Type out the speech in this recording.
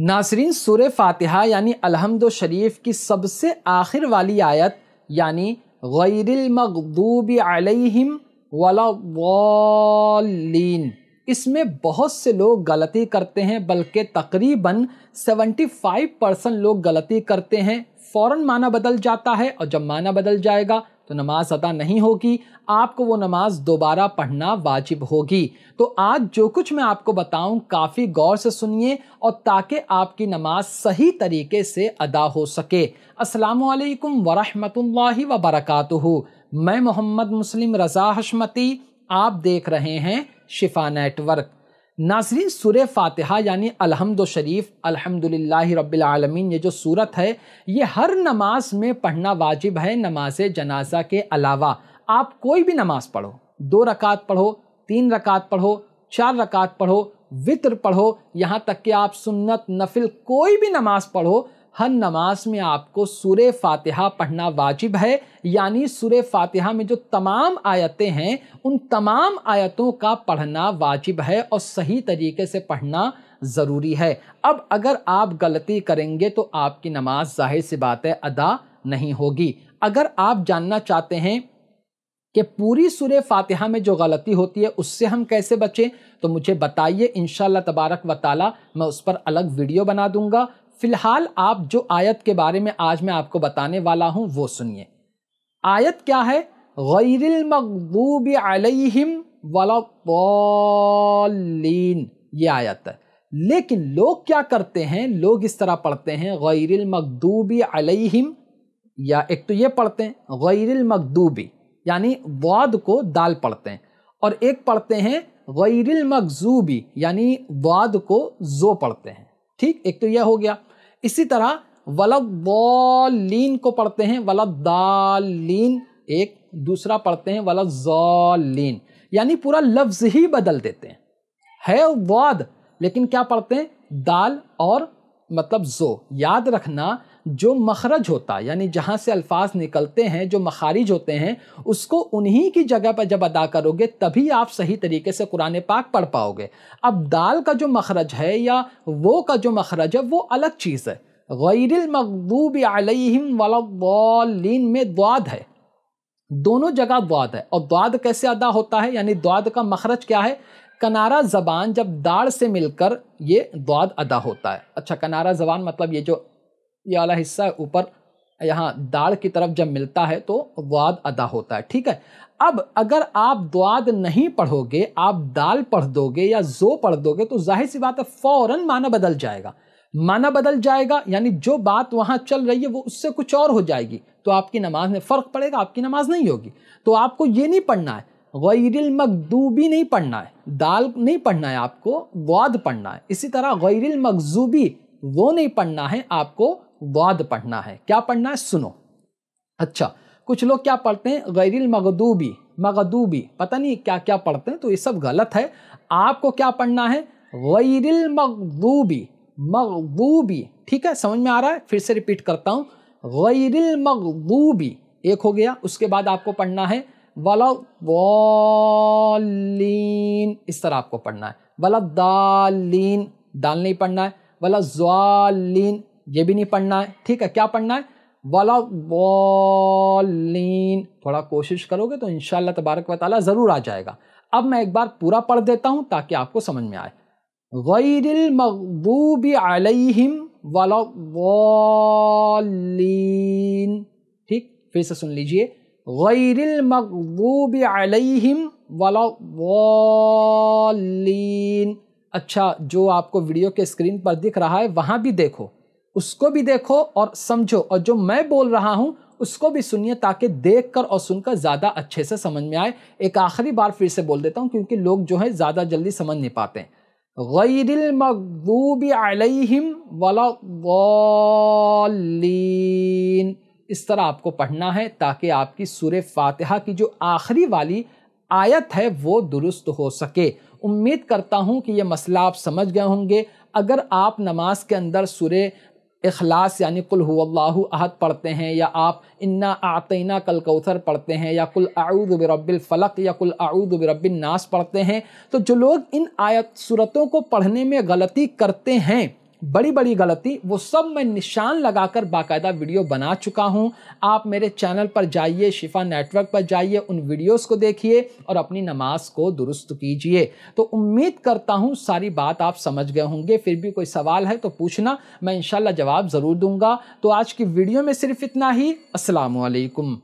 नासरीन सूर फातिहा यानी अलहमद शरीफ की सबसे आखिर वाली आयत यानी गैरमगदूब अलहम वालीन इसमें बहुत से लोग गलती करते हैं बल्कि तकरीबन 75 परसेंट लोग गलती करते हैं फ़ौर माना बदल जाता है और जब माना बदल जाएगा तो नमाज अदा नहीं होगी आपको वो नमाज दोबारा पढ़ना वाजिब होगी तो आज जो कुछ मैं आपको बताऊं काफ़ी गौर से सुनिए और ताकि आपकी नमाज सही तरीके से अदा हो सके असलकम व वबरक मैं मोहम्मद मुस्लिम रज़ा हशमती आप देख रहे हैं शिफा नेटवर्क नासरी सुर फातहा यानी अलहमद शरीफ अलहमदिल्ला रबालमीन ये जो सूरत है ये हर नमाज में पढ़ना वाजिब है नमाज जनाजा के अलावा आप कोई भी नमाज पढ़ो दो रकात पढ़ो तीन रकात पढ़ो चार रकात पढ़ो वित्र पढ़ो यहाँ तक कि आप सुन्नत नफिल कोई भी नमाज पढ़ो हर नमाज में आपको सुर फातिहा पढ़ना वाजिब है यानी सुर फातिहा में जो तमाम आयतें हैं उन तमाम आयतों का पढ़ना वाजिब है और सही तरीके से पढ़ना ज़रूरी है अब अगर आप गलती करेंगे तो आपकी नमाज जाहिर सी बात है अदा नहीं होगी अगर आप जानना चाहते हैं कि पूरी सुर फातिहा में जो गलती होती है उससे हम कैसे बचें तो मुझे बताइए इन शबारक वाली मैं उस पर अलग वीडियो बना दूंगा फिलहाल आप जो आयत के बारे में आज मैं आपको बताने वाला हूँ वो सुनिए आयत क्या है गैरमकबूब अलहिम वालीन ये आयत है लेकिन लोग क्या करते हैं लोग इस तरह पढ़ते हैं गैरमकदूबी अलहिम या एक तो ये पढ़ते हैं गैरमकदूबी यानी वाद को दाल पढ़ते हैं और एक पढ़ते हैं गैरमकजूबी यानी वाद को जो पढ़ते हैं ठीक एक तो यह हो गया इसी तरह वलदीन को पढ़ते हैं वलदालीन एक दूसरा पढ़ते हैं वलदीन यानी पूरा लफ्ज ही बदल देते हैं है वाद लेकिन क्या पढ़ते हैं दाल और मतलब जो याद रखना जो मखरज होता है यानी जहाँ से अल्फाज निकलते हैं जो मखारिज होते हैं उसको उन्हीं की जगह पर जब अदा करोगे तभी आप सही तरीके से कुरान पाक पढ़ पाओगे अब दाल का जो मखरज है या वो का जो मखरज है वो अलग चीज़ है गैरमकदूब अलहिम वालिन में द्वाद है दोनों जगह द्वाद है और द्वाद कैसे अदा होता है यानी द्वाद का मखरज क्या है कनारा ज़बान जब दाड़ से मिलकर ये द्वाद अदा होता है अच्छा कनारा ज़बान मतलब ये जो ये वाला हिस्सा ऊपर यहाँ दाढ़ की तरफ जब मिलता है तो वाद अदा होता है ठीक है अब अगर आप द्वाद नहीं पढ़ोगे आप दाल पढ़ दोगे या जो पढ़ दोगे तो जाहिर सी बात है फौरन माना बदल जाएगा माना बदल जाएगा यानी जो बात वहाँ चल रही है वो उससे कुछ और हो जाएगी तो आपकी नमाज में फ़र्क पड़ेगा आपकी नमाज नहीं होगी तो आपको ये नहीं पढ़ना है गैरिल मकदूबी नहीं पढ़ना है दाल नहीं पढ़ना है आपको वाद पढ़ना है इसी तरह गैरिल मकजूबी वो नहीं पढ़ना है आपको वाद पढ़ना है क्या पढ़ना है सुनो अच्छा कुछ लोग क्या पढ़ते हैं गैरिल मगदूबी मगदूबी पता नहीं क्या क्या पढ़ते हैं तो ये सब गलत है आपको क्या पढ़ना है गैरिल मगदूबी मगदूबी ठीक है समझ में आ रहा है फिर से रिपीट करता हूँ गैरिल मगदूबी एक हो गया उसके बाद आपको पढ़ना है वालीन इस तरह आपको पढ़ना है वाला दालीन दाल नहीं पढ़ना है वला ज्वालीन ये भी नहीं पढ़ना है ठीक है क्या पढ़ना है वाला वॉलिन थोड़ा कोशिश करोगे तो इन तबारक वाली ज़रूर आ जाएगा अब मैं एक बार पूरा पढ़ देता हूँ ताकि आपको समझ में आए गैरमबूब अलहिम वाला वॉलिन ठीक फिर से सुन लीजिए गैरमबूब अलहिम वाला वॉलिन अच्छा जो आपको वीडियो के स्क्रीन पर दिख रहा है वहाँ भी देखो उसको भी देखो और समझो और जो मैं बोल रहा हूँ उसको भी सुनिए ताकि देख कर और सुनकर ज़्यादा अच्छे से समझ में आए एक आखिरी बार फिर से बोल देता हूँ क्योंकि लोग जो है ज़्यादा जल्दी समझ नहीं पाते हैं इस तरह आपको पढ़ना है ताकि आपकी सूर फातहा की जो आखिरी वाली आयत है वो दुरुस्त हो सके उम्मीद करता हूँ कि ये मसला आप समझ गए होंगे अगर आप नमाज के अंदर सूर अखलास यानी कुल हुल्लाह अहद पढ़ते हैं या आप इन्ना आतना कल कौथर पढ़ते हैं या कुल आऊद बरबिल फ़लक या कुल आऊद बरबिन नास पढ़ते हैं तो जो लोग इन आयत सूरतों को पढ़ने में गलती करते हैं बड़ी बड़ी गलती वो सब मैं निशान लगाकर बाकायदा वीडियो बना चुका हूँ आप मेरे चैनल पर जाइए शिफा नेटवर्क पर जाइए उन वीडियोस को देखिए और अपनी नमाज को दुरुस्त कीजिए तो उम्मीद करता हूँ सारी बात आप समझ गए होंगे फिर भी कोई सवाल है तो पूछना मैं इन जवाब ज़रूर दूंगा तो आज की वीडियो में सिर्फ इतना ही असलकम